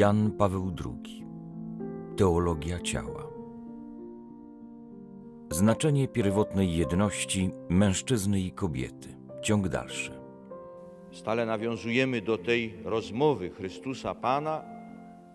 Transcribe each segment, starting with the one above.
Jan Paweł II Teologia ciała Znaczenie pierwotnej jedności mężczyzny i kobiety. Ciąg dalszy. Stale nawiązujemy do tej rozmowy Chrystusa Pana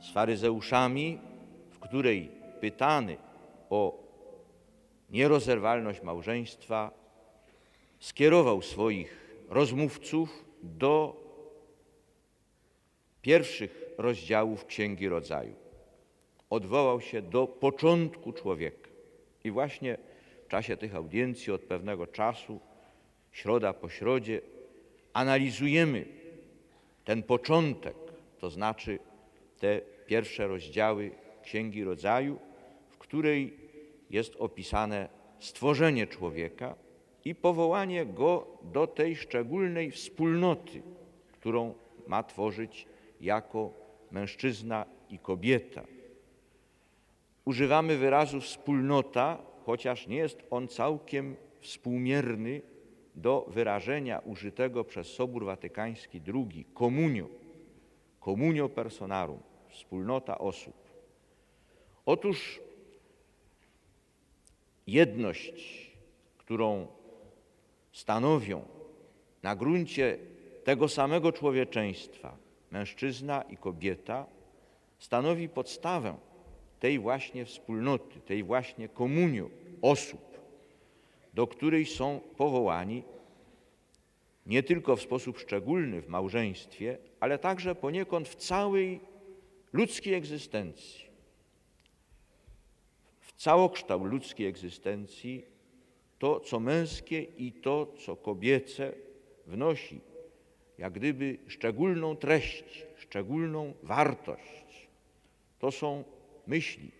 z faryzeuszami, w której pytany o nierozerwalność małżeństwa skierował swoich rozmówców do pierwszych rozdziałów Księgi Rodzaju. Odwołał się do początku człowieka. I właśnie w czasie tych audiencji od pewnego czasu, środa po środzie, analizujemy ten początek, to znaczy te pierwsze rozdziały Księgi Rodzaju, w której jest opisane stworzenie człowieka i powołanie go do tej szczególnej wspólnoty, którą ma tworzyć jako mężczyzna i kobieta. Używamy wyrazu wspólnota, chociaż nie jest on całkiem współmierny do wyrażenia użytego przez Sobór Watykański II komunio, komunio personarum, wspólnota osób. Otóż jedność, którą stanowią na gruncie tego samego człowieczeństwa mężczyzna i kobieta, stanowi podstawę tej właśnie wspólnoty, tej właśnie komunio osób, do której są powołani nie tylko w sposób szczególny w małżeństwie, ale także poniekąd w całej ludzkiej egzystencji. W całokształt ludzkiej egzystencji to, co męskie i to, co kobiece, wnosi jak gdyby szczególną treść, szczególną wartość. To są myśli,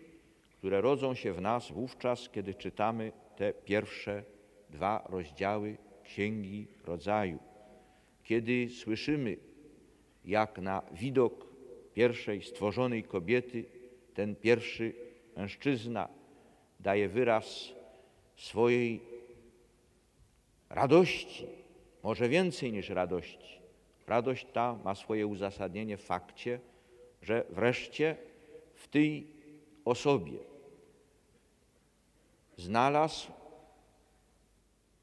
które rodzą się w nas wówczas, kiedy czytamy te pierwsze dwa rozdziały Księgi Rodzaju, kiedy słyszymy, jak na widok pierwszej stworzonej kobiety ten pierwszy mężczyzna daje wyraz swojej radości, może więcej niż radości, Radość ta ma swoje uzasadnienie w fakcie, że wreszcie w tej osobie znalazł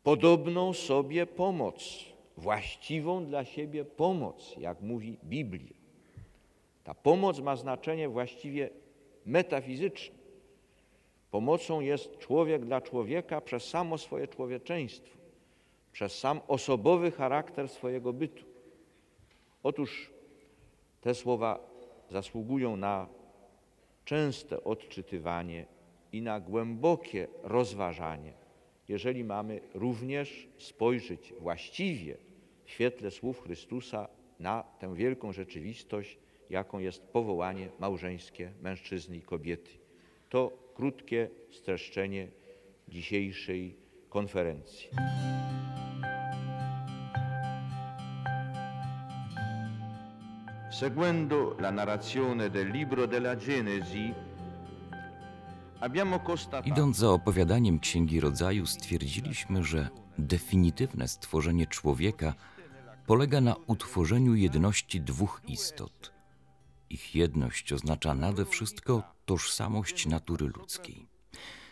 podobną sobie pomoc, właściwą dla siebie pomoc, jak mówi Biblia. Ta pomoc ma znaczenie właściwie metafizyczne. Pomocą jest człowiek dla człowieka przez samo swoje człowieczeństwo, przez sam osobowy charakter swojego bytu. Otóż te słowa zasługują na częste odczytywanie i na głębokie rozważanie, jeżeli mamy również spojrzeć właściwie w świetle słów Chrystusa na tę wielką rzeczywistość, jaką jest powołanie małżeńskie mężczyzny i kobiety. To krótkie streszczenie dzisiejszej konferencji. Seguendo la narrazione del libro della Genesi, Idąc za opowiadaniem Księgi Rodzaju, stwierdziliśmy, że definitywne stworzenie człowieka polega na utworzeniu jedności dwóch istot. Ich jedność oznacza nade wszystko tożsamość natury ludzkiej.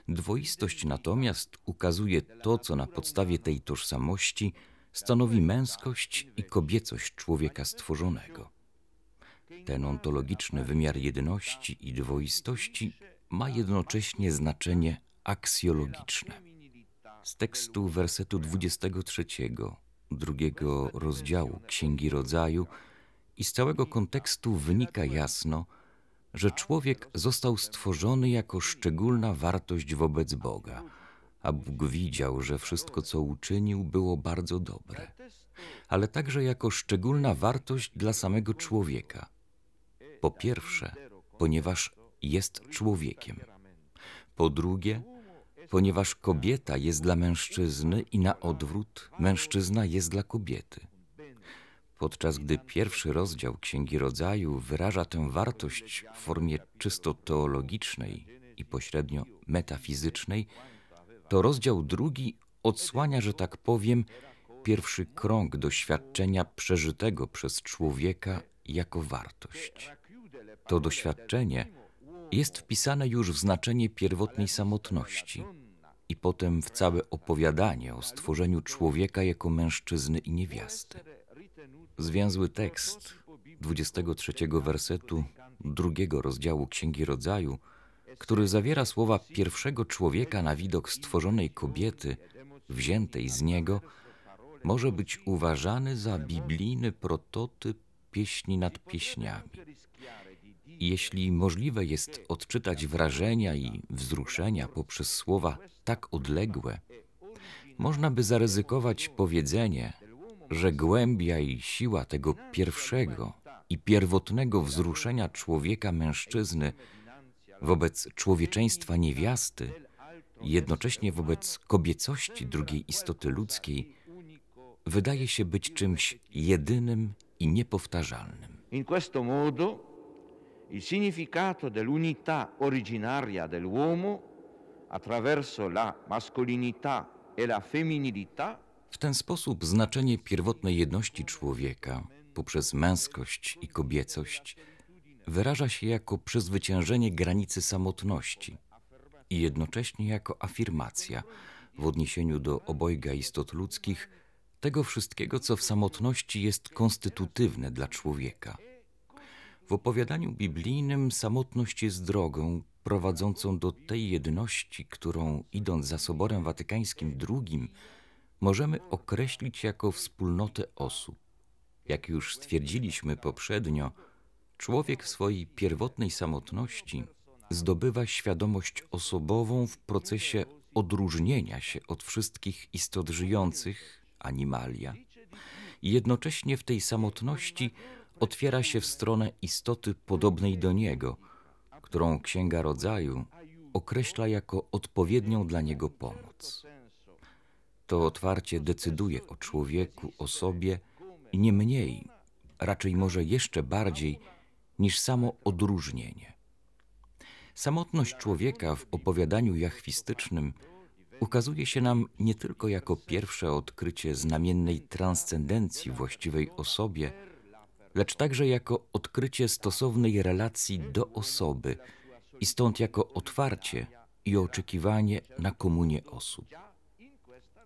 Dwoistość natomiast ukazuje to, co na podstawie tej tożsamości stanowi męskość i kobiecość człowieka stworzonego. Ten ontologiczny wymiar jedności i dwoistości ma jednocześnie znaczenie aksjologiczne. Z tekstu wersetu 23, drugiego rozdziału Księgi Rodzaju i z całego kontekstu wynika jasno, że człowiek został stworzony jako szczególna wartość wobec Boga, a Bóg widział, że wszystko, co uczynił, było bardzo dobre, ale także jako szczególna wartość dla samego człowieka – po pierwsze, ponieważ jest człowiekiem. Po drugie, ponieważ kobieta jest dla mężczyzny i na odwrót mężczyzna jest dla kobiety. Podczas gdy pierwszy rozdział Księgi Rodzaju wyraża tę wartość w formie czysto teologicznej i pośrednio metafizycznej, to rozdział drugi odsłania, że tak powiem, pierwszy krąg doświadczenia przeżytego przez człowieka jako wartość to doświadczenie jest wpisane już w znaczenie pierwotnej samotności i potem w całe opowiadanie o stworzeniu człowieka jako mężczyzny i niewiasty. Zwięzły tekst 23 wersetu drugiego rozdziału Księgi Rodzaju, który zawiera słowa pierwszego człowieka na widok stworzonej kobiety, wziętej z niego, może być uważany za biblijny prototyp pieśni nad pieśniami. Jeśli możliwe jest odczytać wrażenia i wzruszenia poprzez słowa tak odległe, można by zaryzykować powiedzenie, że głębia i siła tego pierwszego i pierwotnego wzruszenia człowieka mężczyzny wobec człowieczeństwa niewiasty, jednocześnie wobec kobiecości drugiej istoty ludzkiej, wydaje się być czymś jedynym i niepowtarzalnym. In questo modo il significato dell'unità originaria dell'uomo attraverso la mascolinità e la femminilità. W ten sposób znaczenie pierwotnej jedności człowieka poprzez męskość i kobiecość wyraża się jako przezwyciężenie granicy samotności i jednocześnie jako afirmacja w odniesieniu do obojga istot ludzkich tego wszystkiego, co w samotności jest konstytutywne dla człowieka. W opowiadaniu biblijnym samotność jest drogą prowadzącą do tej jedności, którą idąc za Soborem Watykańskim II możemy określić jako wspólnotę osób. Jak już stwierdziliśmy poprzednio, człowiek w swojej pierwotnej samotności zdobywa świadomość osobową w procesie odróżnienia się od wszystkich istot żyjących, animalia, i jednocześnie w tej samotności otwiera się w stronę istoty podobnej do niego, którą Księga Rodzaju określa jako odpowiednią dla niego pomoc. To otwarcie decyduje o człowieku, o sobie nie mniej, raczej może jeszcze bardziej niż samo odróżnienie. Samotność człowieka w opowiadaniu jachwistycznym ukazuje się nam nie tylko jako pierwsze odkrycie znamiennej transcendencji właściwej osobie, lecz także jako odkrycie stosownej relacji do osoby i stąd jako otwarcie i oczekiwanie na komunię osób.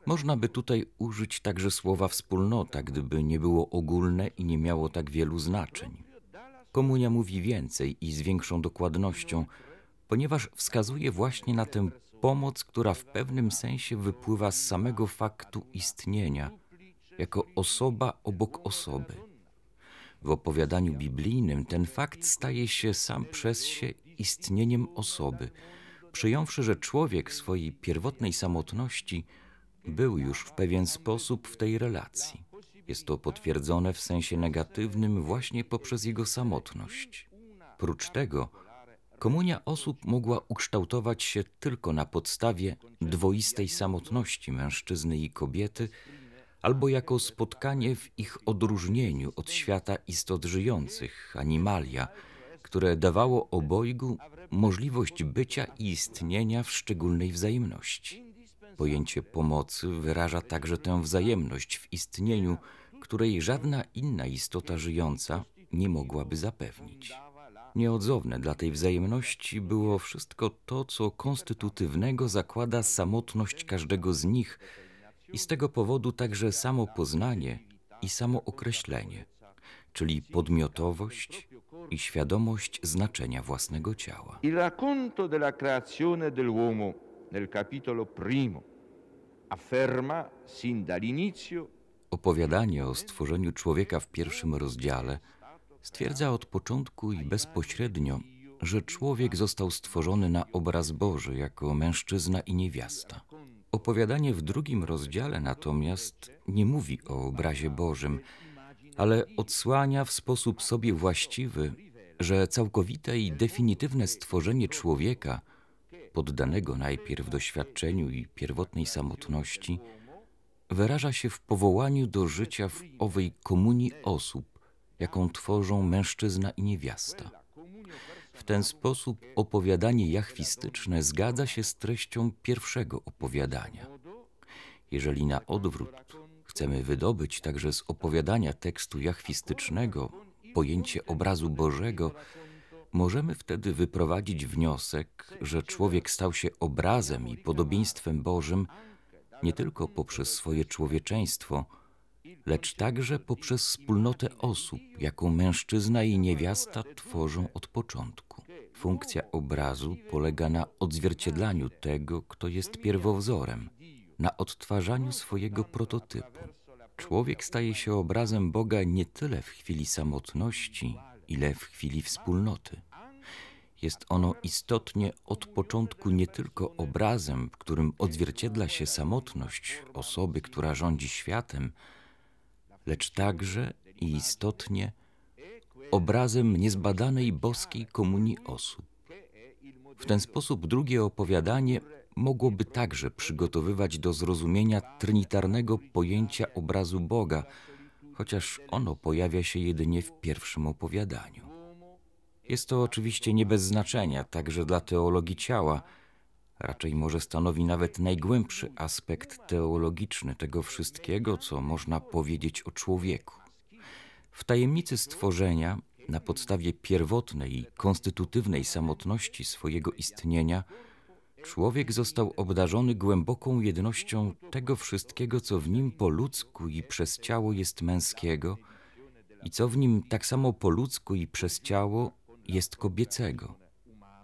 Można by tutaj użyć także słowa wspólnota, gdyby nie było ogólne i nie miało tak wielu znaczeń. Komunia mówi więcej i z większą dokładnością, ponieważ wskazuje właśnie na tę pomoc, która w pewnym sensie wypływa z samego faktu istnienia, jako osoba obok osoby. W opowiadaniu biblijnym ten fakt staje się sam przez się istnieniem osoby, przyjąwszy, że człowiek w swojej pierwotnej samotności był już w pewien sposób w tej relacji. Jest to potwierdzone w sensie negatywnym właśnie poprzez jego samotność. Prócz tego, komunia osób mogła ukształtować się tylko na podstawie dwoistej samotności mężczyzny i kobiety, albo jako spotkanie w ich odróżnieniu od świata istot żyjących, animalia, które dawało obojgu możliwość bycia i istnienia w szczególnej wzajemności. Pojęcie pomocy wyraża także tę wzajemność w istnieniu, której żadna inna istota żyjąca nie mogłaby zapewnić. Nieodzowne dla tej wzajemności było wszystko to, co konstytutywnego zakłada samotność każdego z nich – i z tego powodu także samo poznanie i samo określenie, czyli podmiotowość i świadomość znaczenia własnego ciała. Il racconto della creazione dell'uomo nel capitolo primo afferma sin dall'inizio Opowiadanie o stworzeniu człowieka w pierwszym rozdziale stwierdza od początku i bezpośrednio, że człowiek został stworzony na obraz Boży jako mężczyzna i niewiasta. Opowiadanie w drugim rozdziale natomiast nie mówi o obrazie Bożym, ale odsłania w sposób sobie właściwy, że całkowite i definitywne stworzenie człowieka, poddanego najpierw doświadczeniu i pierwotnej samotności, wyraża się w powołaniu do życia w owej komunii osób, jaką tworzą mężczyzna i niewiasta. W ten sposób opowiadanie jachwistyczne zgadza się z treścią pierwszego opowiadania. Jeżeli na odwrót chcemy wydobyć także z opowiadania tekstu jachwistycznego pojęcie obrazu Bożego, możemy wtedy wyprowadzić wniosek, że człowiek stał się obrazem i podobieństwem Bożym nie tylko poprzez swoje człowieczeństwo, lecz także poprzez wspólnotę osób, jaką mężczyzna i niewiasta tworzą od początku. Funkcja obrazu polega na odzwierciedlaniu tego, kto jest pierwowzorem, na odtwarzaniu swojego prototypu. Człowiek staje się obrazem Boga nie tyle w chwili samotności, ile w chwili wspólnoty. Jest ono istotnie od początku nie tylko obrazem, w którym odzwierciedla się samotność osoby, która rządzi światem, lecz także i istotnie obrazem niezbadanej boskiej komunii osób. W ten sposób drugie opowiadanie mogłoby także przygotowywać do zrozumienia trinitarnego pojęcia obrazu Boga, chociaż ono pojawia się jedynie w pierwszym opowiadaniu. Jest to oczywiście nie bez znaczenia także dla teologii ciała, raczej może stanowi nawet najgłębszy aspekt teologiczny tego wszystkiego, co można powiedzieć o człowieku tajemnicy stworzenia, na podstawie pierwotnej i konstytutywnej samotności swojego istnienia, człowiek został obdarzony głęboką jednością tego wszystkiego, co w nim po ludzku i przez ciało jest męskiego i co w nim tak samo po ludzku i przez ciało jest kobiecego.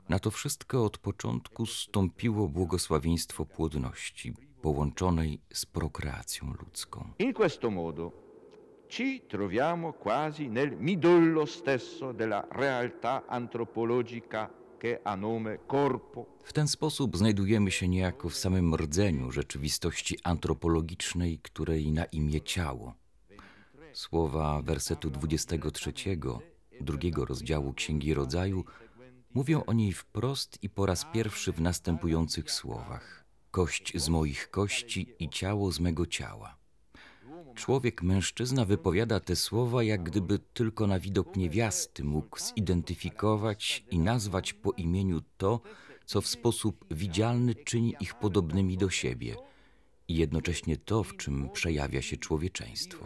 Na to wszystko od początku stąpiło błogosławieństwo płodności, połączonej z prokreacją ludzką. In questo modo ci troviamo quasi nel midollo stesso della realtà antropologica che ha nome corpo. W ten sposób znajdujemy się niejako w samym rdzeniu rzeczywistości antropologicznej, której na imię ciało. Słowa wersetu 23, drugiego rozdziału Księgi Rodzaju, mówią o niej wprost i po raz pierwszy w następujących słowach: Kość z moich kości i ciało z mego ciała. Człowiek mężczyzna wypowiada te słowa, jak gdyby tylko na widok niewiasty mógł zidentyfikować i nazwać po imieniu to, co w sposób widzialny czyni ich podobnymi do siebie i jednocześnie to, w czym przejawia się człowieczeństwo.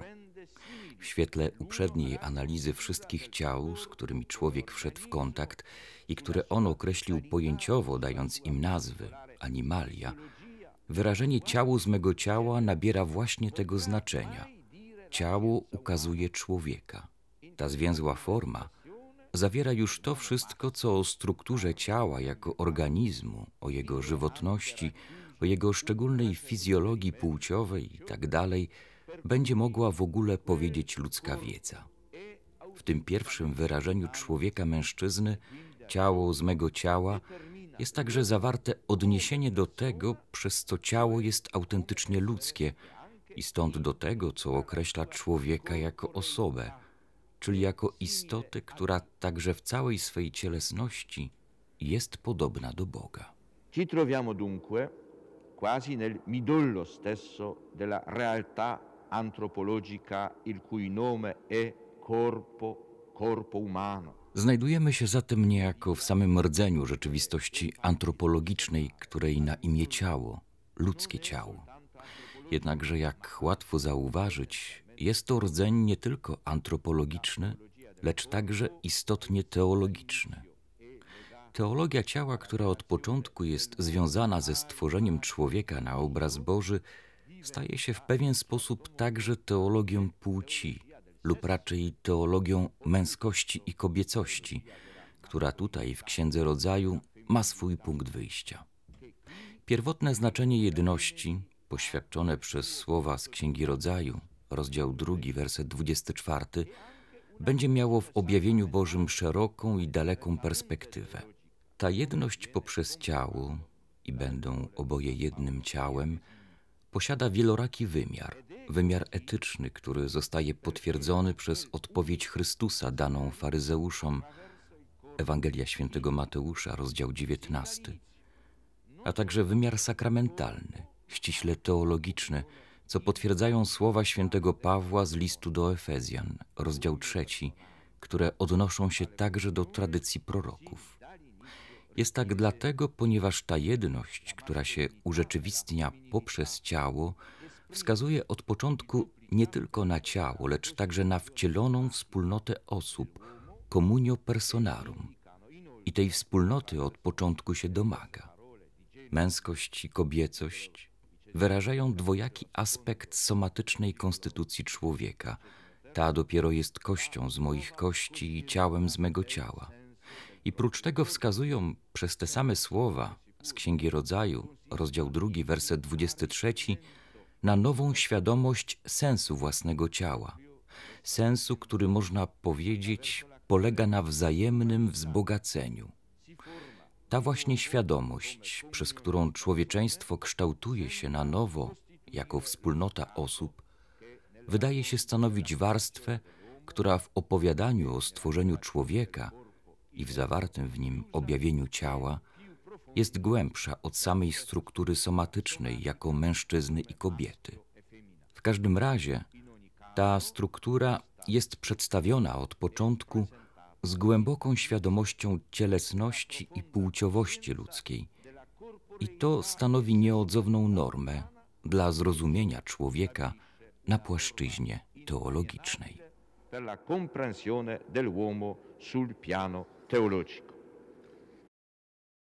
W świetle uprzedniej analizy wszystkich ciał, z którymi człowiek wszedł w kontakt i które on określił pojęciowo, dając im nazwy animalia, Wyrażenie ciało z mego ciała nabiera właśnie tego znaczenia. Ciało ukazuje człowieka. Ta zwięzła forma zawiera już to wszystko, co o strukturze ciała jako organizmu, o jego żywotności, o jego szczególnej fizjologii płciowej tak dalej, będzie mogła w ogóle powiedzieć ludzka wiedza. W tym pierwszym wyrażeniu człowieka mężczyzny, ciało z mego ciała, jest także zawarte odniesienie do tego, przez co ciało jest autentycznie ludzkie i stąd do tego, co określa człowieka jako osobę, czyli jako istotę, która także w całej swej cielesności jest podobna do Boga. Ci troviamo dunque quasi nel midollo stesso della realtà antropologica il cui nome è corpo, corpo umano. Znajdujemy się zatem niejako w samym rdzeniu rzeczywistości antropologicznej, której na imię ciało, ludzkie ciało. Jednakże, jak łatwo zauważyć, jest to rdzeń nie tylko antropologiczny, lecz także istotnie teologiczny. Teologia ciała, która od początku jest związana ze stworzeniem człowieka na obraz Boży, staje się w pewien sposób także teologią płci lub raczej teologią męskości i kobiecości, która tutaj w Księdze Rodzaju ma swój punkt wyjścia. Pierwotne znaczenie jedności, poświadczone przez słowa z Księgi Rodzaju, rozdział 2, werset 24, będzie miało w objawieniu Bożym szeroką i daleką perspektywę. Ta jedność poprzez ciało, i będą oboje jednym ciałem, posiada wieloraki wymiar – wymiar etyczny, który zostaje potwierdzony przez odpowiedź Chrystusa daną faryzeuszom, Ewangelia Świętego Mateusza, rozdział 19, a także wymiar sakramentalny, ściśle teologiczny, co potwierdzają słowa Świętego Pawła z listu do Efezjan, rozdział 3, które odnoszą się także do tradycji proroków. Jest tak dlatego, ponieważ ta jedność, która się urzeczywistnia poprzez ciało, wskazuje od początku nie tylko na ciało, lecz także na wcieloną wspólnotę osób, communio personarum. I tej wspólnoty od początku się domaga. Męskość i kobiecość wyrażają dwojaki aspekt somatycznej konstytucji człowieka. Ta dopiero jest kością z moich kości i ciałem z mego ciała. I prócz tego wskazują przez te same słowa z Księgi Rodzaju, rozdział 2, werset 23, na nową świadomość sensu własnego ciała. Sensu, który można powiedzieć polega na wzajemnym wzbogaceniu. Ta właśnie świadomość, przez którą człowieczeństwo kształtuje się na nowo jako wspólnota osób, wydaje się stanowić warstwę, która w opowiadaniu o stworzeniu człowieka i w zawartym w nim objawieniu ciała jest głębsza od samej struktury somatycznej, jaką mężczyzny i kobiety. W każdym razie ta struktura jest przedstawiona od początku z głęboką świadomością cielesności i płciowości ludzkiej. I to stanowi nieodzowną normę dla zrozumienia człowieka na płaszczyźnie teologicznej. Per la comprensione dell'uomo sul piano teologico.